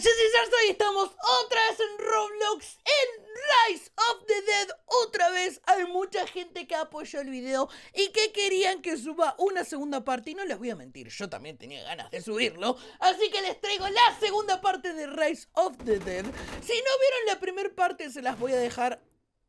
soy estamos otra vez en Roblox en Rise of the Dead. Otra vez hay mucha gente que apoyó el video y que querían que suba una segunda parte. Y no les voy a mentir, yo también tenía ganas de subirlo. Así que les traigo la segunda parte de Rise of the Dead. Si no vieron la primera parte, se las voy a dejar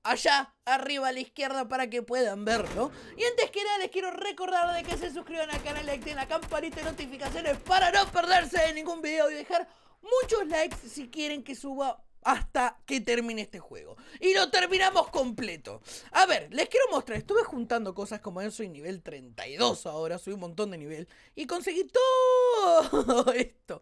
allá arriba a la izquierda para que puedan verlo. Y antes que nada les quiero recordar de que se suscriban al canal y activen la campanita de notificaciones para no perderse de ningún video y dejar muchos likes si quieren que suba hasta que termine este juego. Y lo terminamos completo. A ver, les quiero mostrar. Estuve juntando cosas como eso y nivel 32 ahora, soy un montón de nivel. Y conseguí todo esto.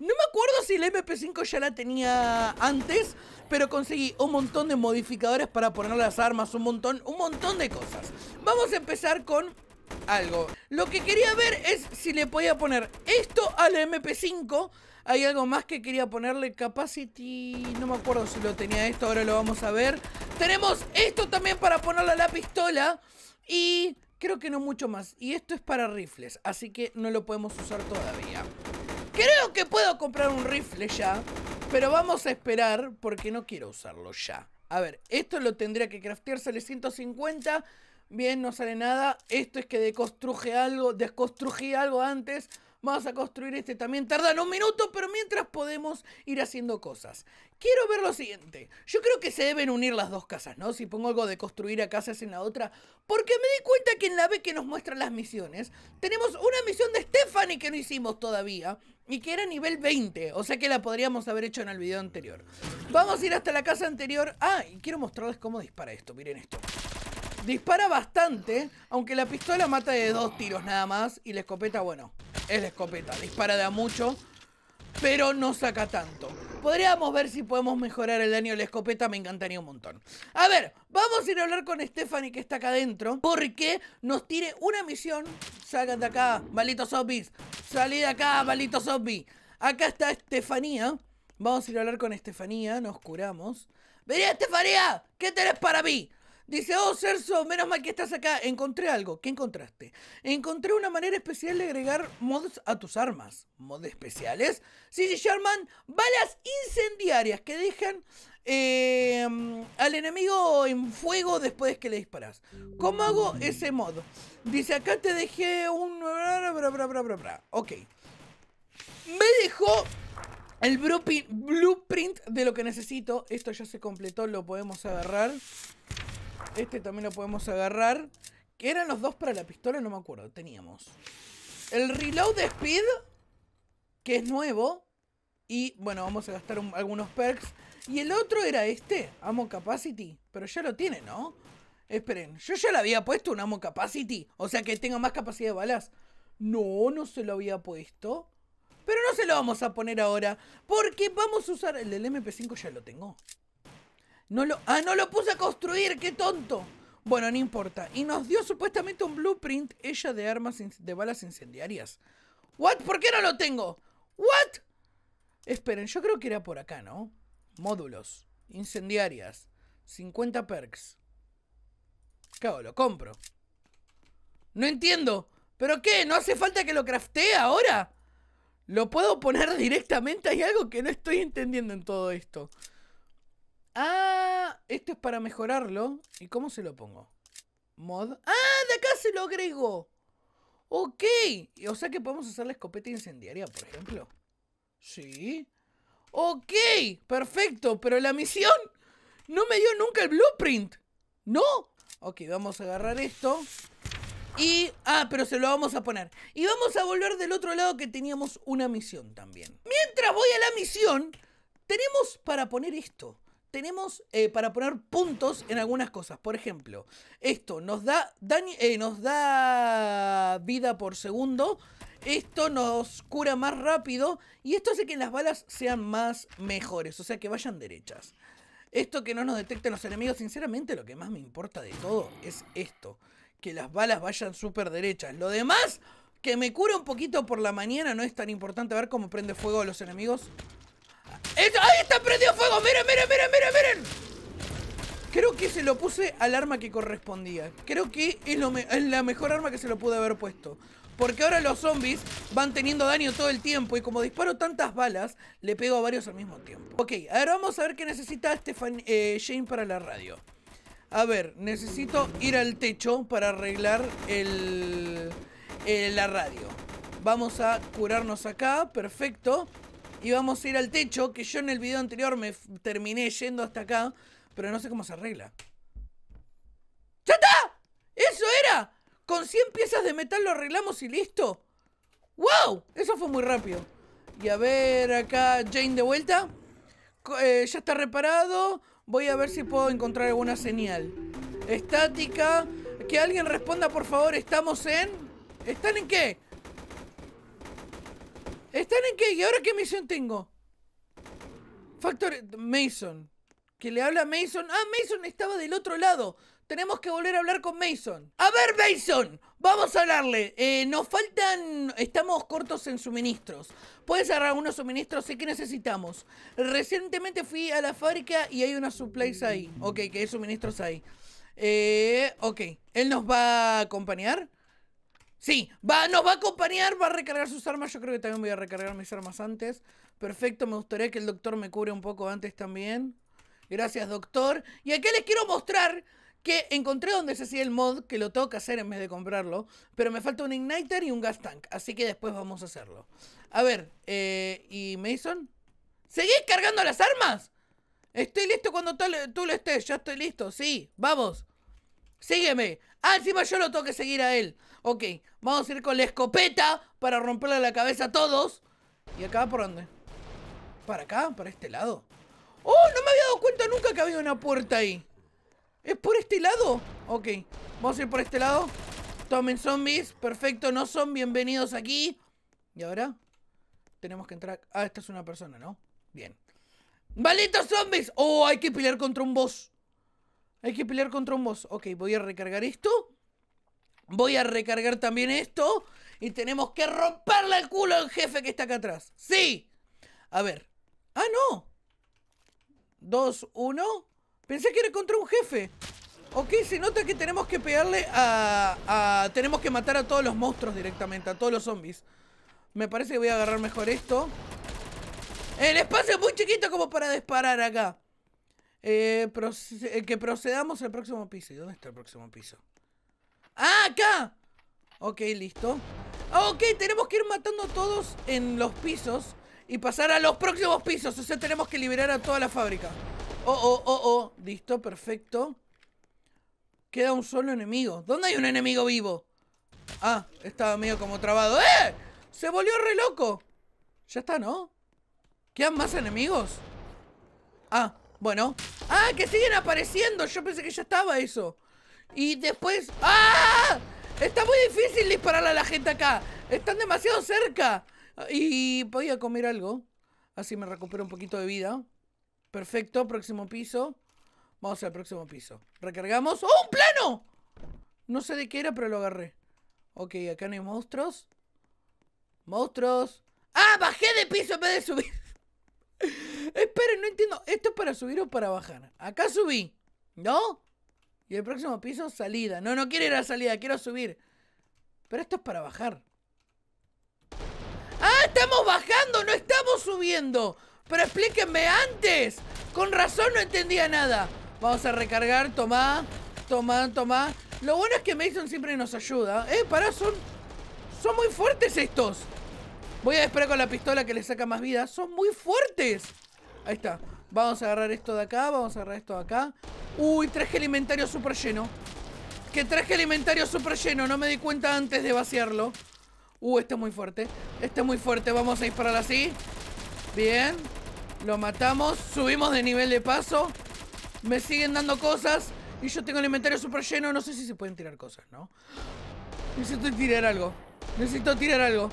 No me acuerdo si la MP5 ya la tenía antes, pero conseguí un montón de modificadores para poner las armas, un montón, un montón de cosas. Vamos a empezar con algo. Lo que quería ver es si le podía poner esto al MP5 hay algo más que quería ponerle Capacity. No me acuerdo si lo tenía esto, ahora lo vamos a ver. Tenemos esto también para ponerle a la pistola. Y creo que no mucho más. Y esto es para rifles, así que no lo podemos usar todavía. Creo que puedo comprar un rifle ya. Pero vamos a esperar porque no quiero usarlo ya. A ver, esto lo tendría que craftear, sale 150. Bien, no sale nada. Esto es que deconstruje algo, desconstruje algo antes. Vamos a construir este también. Tardan un minuto, pero mientras podemos ir haciendo cosas. Quiero ver lo siguiente. Yo creo que se deben unir las dos casas, ¿no? Si pongo algo de construir a casas en la otra. Porque me di cuenta que en la B que nos muestran las misiones, tenemos una misión de Stephanie que no hicimos todavía. Y que era nivel 20, o sea que la podríamos haber hecho en el video anterior. Vamos a ir hasta la casa anterior. Ah, y quiero mostrarles cómo dispara esto, miren esto. Dispara bastante, aunque la pistola mata de dos tiros nada más y la escopeta, bueno, es la escopeta. Dispara de a mucho, pero no saca tanto. Podríamos ver si podemos mejorar el daño de la escopeta, me encantaría un montón. A ver, vamos a ir a hablar con Stephanie que está acá adentro, porque nos tiene una misión. de acá, malitos zombies. de acá, malitos zombies. Acá está Estefanía. Vamos a ir a hablar con Estefanía, nos curamos. ¡Vení, Estefanía! ¿Qué tenés para mí? Dice, oh Cerso, menos mal que estás acá. Encontré algo. ¿Qué encontraste? Encontré una manera especial de agregar mods a tus armas. ¿Mods especiales? Sí, sí, Sherman, balas incendiarias que dejan em, al enemigo en fuego después que le disparas. ¿Cómo hago ese mod? Dice, acá te dejé un... Ok. Me dejó el blueprint de lo que necesito. Esto ya se completó, lo podemos agarrar. Este también lo podemos agarrar. ¿Qué eran los dos para la pistola, no me acuerdo. Teníamos. El reload de speed. Que es nuevo. Y bueno, vamos a gastar algunos perks. Y el otro era este, Amo Capacity. Pero ya lo tiene, ¿no? Esperen, yo ya le había puesto un Amo Capacity. O sea que tenga más capacidad de balas. No, no se lo había puesto. Pero no se lo vamos a poner ahora. Porque vamos a usar... El del MP5 ya lo tengo. No lo, ah, no lo puse a construir, qué tonto. Bueno, no importa. Y nos dio supuestamente un blueprint ella de armas de balas incendiarias. ¿What? ¿Por qué no lo tengo? ¿What? Esperen, yo creo que era por acá, ¿no? Módulos. Incendiarias. 50 perks. Cabo, lo compro. No entiendo. ¿Pero qué? ¿No hace falta que lo craftee ahora? ¿Lo puedo poner directamente? Hay algo que no estoy entendiendo en todo esto. Ah, esto es para mejorarlo. ¿Y cómo se lo pongo? Mod. Ah, de acá se lo agrego. Ok. O sea que podemos hacer la escopeta incendiaria, por ejemplo. Sí. Ok, perfecto. Pero la misión no me dio nunca el blueprint. No. Ok, vamos a agarrar esto. Y... Ah, pero se lo vamos a poner. Y vamos a volver del otro lado que teníamos una misión también. Mientras voy a la misión, tenemos para poner esto tenemos eh, para poner puntos en algunas cosas. Por ejemplo, esto nos da, eh, nos da vida por segundo. Esto nos cura más rápido. Y esto hace que las balas sean más mejores. O sea, que vayan derechas. Esto que no nos detecten los enemigos. Sinceramente, lo que más me importa de todo es esto. Que las balas vayan súper derechas. Lo demás, que me cura un poquito por la mañana. No es tan importante a ver cómo prende fuego a los enemigos. ¡Ahí está prendido fuego! ¡Miren, miren, miren, miren, miren! Creo que se lo puse al arma que correspondía. Creo que es, la mejor arma que se lo pude haber puesto. Porque ahora los zombies van teniendo daño todo el tiempo y como disparo tantas balas, le pego a varios al mismo tiempo. Ok, ahora vamos a ver qué necesita Stefan eh, Jane para la radio. A ver, necesito ir al techo para arreglar el, eh, la radio. Vamos a curarnos acá, perfecto y vamos a ir al techo, que yo en el video anterior me terminé yendo hasta acá, pero no sé cómo se arregla. ¡Ya ¡Eso era! Con 100 piezas de metal lo arreglamos y listo. ¡Wow! Eso fue muy rápido. Y a ver acá Jane de vuelta. Eh, ya está reparado. Voy a ver si puedo encontrar alguna señal. Estática. Que alguien responda, por favor. Estamos en... ¿Están en qué? ¿Están en qué? ¿Y ahora qué misión tengo? Factor Mason. Que le habla a Mason. Ah, Mason estaba del otro lado. Tenemos que volver a hablar con Mason. A ver, Mason. Vamos a hablarle. Eh, nos faltan... Estamos cortos en suministros. Puedes agarrar unos suministros. Sé que necesitamos. Recientemente fui a la fábrica y hay una supplies ahí. Ok, que hay suministros ahí. Eh, ok. ¿Él nos va a acompañar? Sí, va, nos va a acompañar, va a recargar sus armas. Yo creo que también voy a recargar mis armas antes. Perfecto, me gustaría que el doctor me cure un poco antes también. Gracias, doctor. Y aquí les quiero mostrar que encontré donde se hacía el mod, que lo tengo que hacer en vez de comprarlo, pero me falta un igniter y un gas tank, así que después vamos a hacerlo. A ver, eh, ¿y Mason? ¿Seguís cargando las armas? Estoy listo cuando tú lo estés, ya estoy listo, sí, vamos. Sígueme, Ah, encima yo lo tengo que seguir a él. Ok, vamos a ir con la escopeta para romperle la cabeza a todos. ¿Y acá por dónde? ¿Para acá? ¿Para este lado? ¡Oh! No me había dado cuenta nunca que había una puerta ahí. ¿Es por este lado? Ok, vamos a ir por este lado. Tomen zombies. Perfecto, no son bienvenidos aquí. ¿Y ahora? Tenemos que entrar... Ah, esta es una persona, ¿no? Bien. ¡Malditos zombies! ¡Oh! Hay que pelear contra un boss. Hay que pelear contra un boss. Ok, voy a recargar esto. Voy a recargar también esto. Y tenemos que romperle el culo al jefe que está acá atrás. ¡Sí! A ver. ¡Ah, no! Dos, uno. Pensé que era contra un jefe. Ok, se nota que tenemos que pegarle a, Tenemos que matar a todos los monstruos directamente, a todos los zombies. Me parece que voy a agarrar mejor esto. El espacio es muy chiquito como para disparar acá. Eh, eh, que procedamos al próximo piso. ¿Y dónde está el próximo piso? ¡Ah, acá! Ok, listo. Ok, tenemos que ir matando a todos en los pisos y pasar a los próximos pisos. O sea, tenemos que liberar a toda la fábrica. Oh, oh, oh, oh. Listo, perfecto. Queda un solo enemigo. ¿Dónde hay un enemigo vivo? Ah, estaba medio como trabado. ¡Eh! Se volvió re loco. Ya está, ¿no? ¿Quedan más enemigos? Ah, bueno. ¡Ah! ¡Que siguen apareciendo! Yo pensé que ya estaba eso. Y después... ¡Ah! Está muy difícil dispararle a la gente acá. Están demasiado cerca. Y voy a comer algo. Así me recupero un poquito de vida. Perfecto. Próximo piso. Vamos al próximo piso. Recargamos. ¡Oh, un plano! No sé de qué era, pero lo agarré. Ok, acá no hay monstruos. Monstruos. ¡Ah! Bajé de piso en vez de subir. Esperen, no entiendo. ¿Esto es para subir o para bajar? Acá subí, ¿no? Y el próximo piso, salida. No, no quiero ir a salida, quiero subir. Pero esto es para bajar. ¡Ah, estamos bajando! ¡No estamos subiendo! Pero explíquenme antes. Con razón no entendía nada. Vamos a recargar, toma, toma, toma. Lo bueno es que Mason siempre nos ayuda. Eh, pará, son... Son muy fuertes estos. Voy a esperar con la pistola que le saca más vida. Son muy fuertes. Ahí está. Vamos a agarrar esto de acá, vamos a agarrar esto de acá. Uy, traje alimentario súper lleno. Que traje el inventario súper lleno, no me di cuenta antes de vaciarlo. Uh, este es muy fuerte. Este es muy fuerte, vamos a disparar así. Bien. Lo matamos, subimos de nivel de paso. Me siguen dando cosas. Y yo tengo el inventario súper lleno, no sé si se pueden tirar cosas, ¿no? Necesito tirar algo. Necesito tirar algo.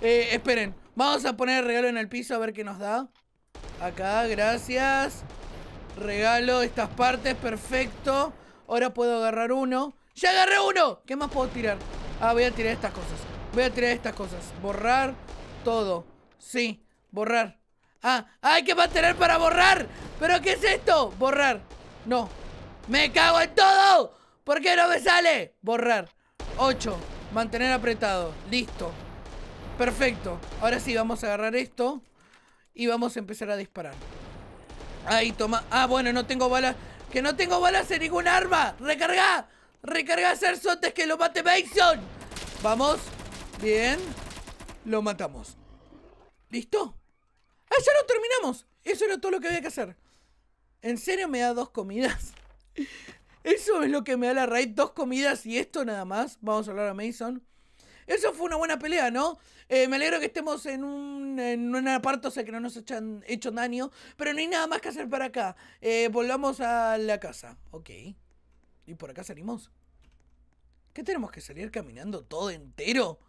Eh, esperen. Vamos a poner el regalo en el piso a ver qué nos da. Acá, gracias. Regalo estas partes, perfecto. Ahora puedo agarrar uno. ¡Ya agarré uno! ¿Qué más puedo tirar? Ah, voy a tirar estas cosas. Voy a tirar estas cosas. Borrar todo. Sí, borrar. Ah, hay que mantener para borrar. ¿Pero qué es esto? Borrar. No. ¡Me cago en todo! ¿Por qué no me sale? Borrar. 8. Mantener apretado. Listo. Perfecto. Ahora sí, vamos a agarrar esto y vamos a empezar a disparar. Ahí, toma. Ah, bueno, no tengo balas. ¡Que no tengo balas en ningún arma! ¡Recarga! ¡Recarga a Cerso que lo mate Mason! Vamos. Bien. Lo matamos. ¿Listo? ¡Ah, ya lo terminamos! Eso era todo lo que había que hacer. ¿En serio me da dos comidas? Eso es lo que me da la raid. Dos comidas y esto nada más. Vamos a hablar a Mason. Eso fue una buena pelea, ¿no? Eh, me alegro que estemos en un, en un aparto, o sea, que no nos hayan hecho daño. Pero no hay nada más que hacer para acá. Eh, volvamos a la casa. Ok. Y por acá salimos. ¿Qué tenemos que salir caminando todo entero?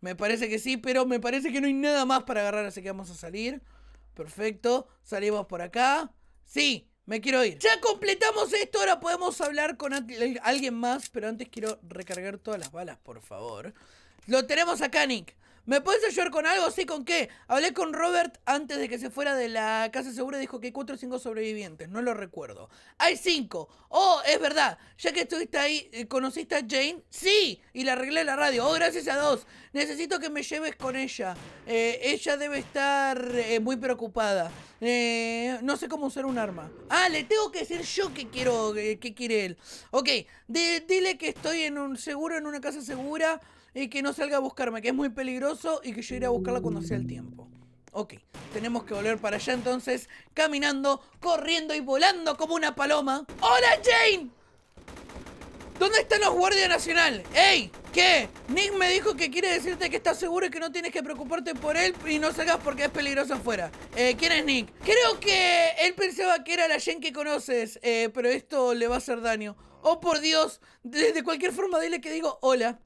Me parece que sí, pero me parece que no hay nada más para agarrar, así que vamos a salir. Perfecto. Salimos por acá. Sí, me quiero ir. Ya completamos esto, ahora podemos hablar con alguien más, pero antes quiero recargar todas las balas, por favor. Lo tenemos acá, Nick. ¿Me puedes ayudar con algo? Sí, ¿con qué? Hablé con Robert antes de que se fuera de la casa segura y dijo que hay cuatro o cinco sobrevivientes. No lo recuerdo. Hay cinco. Oh, es verdad. Ya que estuviste ahí, eh, ¿conociste a Jane? Sí. Y la arreglé la radio. Oh, gracias a dos. Necesito que me lleves con ella. Eh, ella debe estar eh, muy preocupada. no sé cómo usar un arma. Ah, le tengo que decir yo qué quiero, que quiere él. Ok, dile que estoy en un seguro, en una casa segura y que no salga a buscarme, que es muy peligroso y que yo iré a buscarla cuando sea el tiempo. Ok, tenemos que volver para allá entonces, caminando, corriendo y volando como una paloma. ¡Hola, Jane! ¿Dónde están los guardias nacional? ¡Ey! ¿Qué? Nick me dijo que quiere decirte que estás seguro y que no tienes que preocuparte por él y no salgas porque es peligroso afuera. Eh, ¿Quién es Nick? Creo que él pensaba que era la Jane que conoces, eh, pero esto le va a hacer daño. Oh, por Dios, desde de cualquier forma dile que digo hola.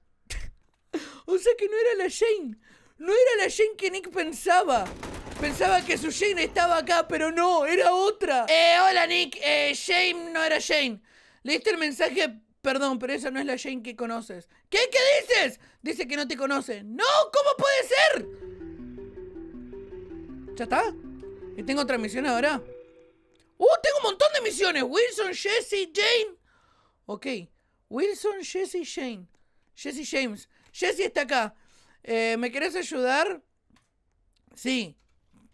O sea que no era la Jane. No era la Jane que Nick pensaba. Pensaba que su Jane estaba acá, pero no, era otra. Eh, hola Nick. Eh, Jane no era Jane. Leíste el mensaje, perdón, pero esa no es la Jane que conoces. ¿Qué? ¿Qué dices? Dice que no te conoce. No, ¿cómo puede ser? ¿Ya está? ¿Y eh, tengo otra misión ahora? ¡Uh! Tengo un montón de misiones. Wilson, Jesse, Jane. Ok. Wilson, Jesse, Jane. Jesse James. Jessie está acá. Eh, ¿Me querés ayudar? Sí.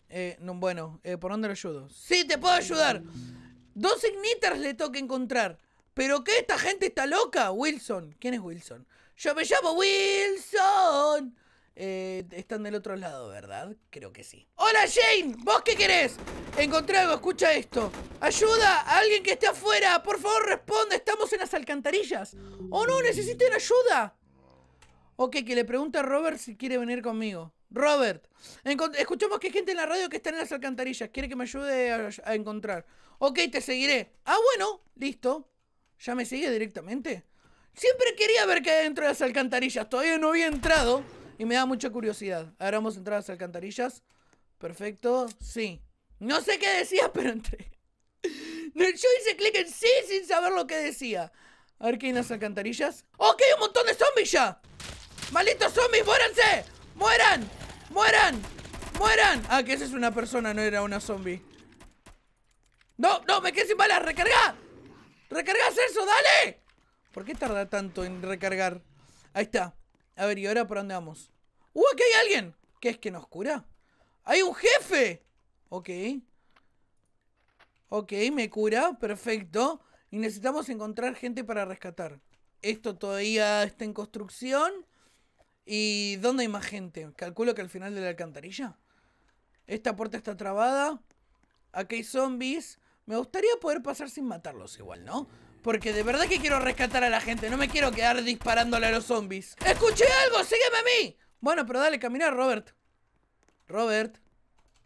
Eh, bueno, eh, ¿por dónde lo ayudo? Sí, te puedo ayudar. Dos igniters le toca encontrar. ¿Pero qué? ¿Esta gente está loca? Wilson. ¿Quién es Wilson? Yo me llamo Wilson. están del otro lado, ¿verdad? Creo que sí. ¡Hola, Jane! ¿Vos qué querés? Encontré algo, escucha esto. ¡Ayuda! A alguien que esté afuera! ¡Por favor, responda! ¡Estamos en las alcantarillas! ¡Oh, no! ¡Necesiten ayuda! Ok, que le pregunte a Robert si quiere venir conmigo. Robert, escuchamos que hay gente en la radio que está en las alcantarillas. Quiere que me ayude a, encontrar. Ok, te seguiré. Ah, bueno, listo. ¿Ya me sigue directamente? Siempre quería ver qué hay dentro de las alcantarillas. Todavía no había entrado y me da mucha curiosidad. Ahora vamos a entrar a las alcantarillas. Perfecto, sí. No sé qué decía, pero entré. Yo hice clic en sí sin saber lo que decía. A ver qué hay en las alcantarillas. ¡Ok, un montón de zombies ya! ¡Malditos zombies, muéranse! ¡Mueran! ¡Mueran! ¡Mueran! Ah, que esa es una persona, no era una zombie ¡No, no! ¡Me quedé sin balas! ¡Recarga! ¡Recarga, eso! ¡Dale! ¿Por qué tarda tanto en recargar? Ahí está A ver, ¿y ahora por dónde vamos? ¡Uh, aquí hay alguien! ¿Qué es que nos cura? ¡Hay un jefe! Ok Ok, me cura, perfecto Y necesitamos encontrar gente para rescatar Esto todavía está en construcción ¿Y dónde hay más gente? Calculo que al final de la alcantarilla. Esta puerta está trabada. Aquí hay zombies. Me gustaría poder pasar sin matarlos igual, ¿no? Porque de verdad que quiero rescatar a la gente. No me quiero quedar disparándole a los zombies. ¡Escuché algo! ¡Sígueme a mí! Bueno, pero dale, camina, Robert. Robert.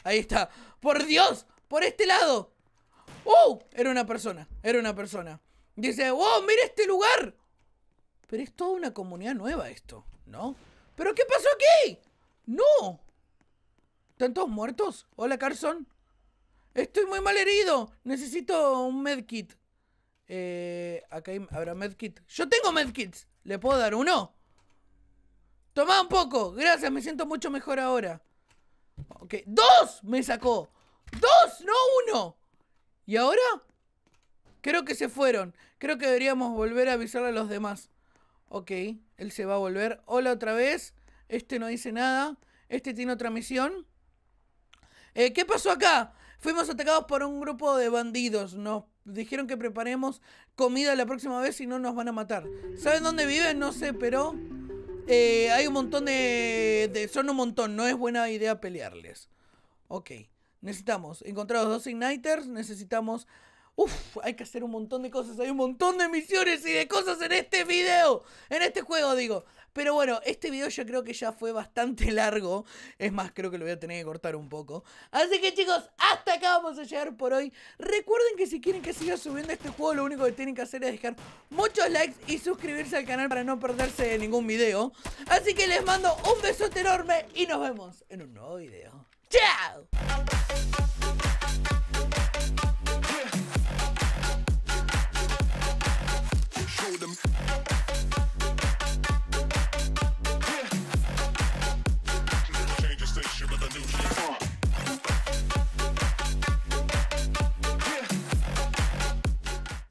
Ahí está. ¡Por Dios! ¡Por este lado! ¡Oh! Era una persona. Era una persona. Dice, ¡Wow! ¡Oh, ¡Mira este lugar! Pero es toda una comunidad nueva esto, ¿no? ¿Pero qué pasó aquí? ¡No! tantos muertos? Hola, Carson. Estoy muy mal herido. Necesito un medkit. Eh, acá hay, habrá medkit. Yo tengo medkits. ¿Le puedo dar uno? Toma un poco. Gracias, me siento mucho mejor ahora. Ok, dos me sacó. Dos, no uno. ¿Y ahora? Creo que se fueron. Creo que deberíamos volver a avisar a los demás. Ok, él se va a volver. Hola otra vez. Este no dice nada. Este tiene otra misión. Eh, ¿Qué pasó acá? Fuimos atacados por un grupo de bandidos. Nos dijeron que preparemos comida la próxima vez y no nos van a matar. ¿Saben dónde viven? No sé, pero eh, hay un montón de, Son un montón. No es buena idea pelearles. Ok. Necesitamos encontrar dos Igniters. Necesitamos Uf, hay que hacer un montón de cosas, hay un montón de misiones y de cosas en este video, en este juego digo. Pero bueno, este video yo creo que ya fue bastante largo, es más, creo que lo voy a tener que cortar un poco. Así que chicos, hasta acá vamos a llegar por hoy. Recuerden que si quieren que siga subiendo este juego, lo único que tienen que hacer es dejar muchos likes y suscribirse al canal para no perderse ningún video. Así que les mando un besote enorme y nos vemos en un nuevo video. ¡Chao! them.